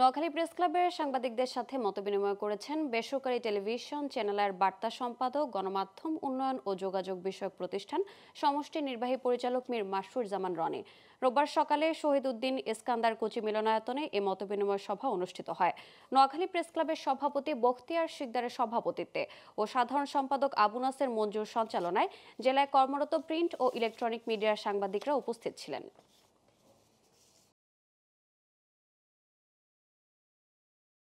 Noakhali press ক্লাবের সাংবাদিকদের সাথে মতবিনিময় করেছেন বেসরকারি টেলিভিশন চ্যানেলের বার্তা সম্পাদক গণমাধ্যম উন্নয়ন ও যোগাযোগ বিষয়ক প্রতিষ্ঠান সমষ্টি নির্বাহী পরিচালক মীর মাসুর জামান রনি রোববার সকালে শহীদ উদ্দিন ইস্কান্দার কুচি মিলনায়তনে এ মতবিনিময় সভা অনুষ্ঠিত হয় নোয়াখালী প্রেস ক্লাবের সভাপতি বখতিয়ার শিকদারের সভাপতিত্বে ও সাধারণ সম্পাদক আবু নাসের মঞ্জুর সঞ্চালনায় জেলায় কর্মরত প্রিন্ট ও ইলেকট্রনিক মিডিয়ার সাংবাদিকরা উপস্থিত ছিলেন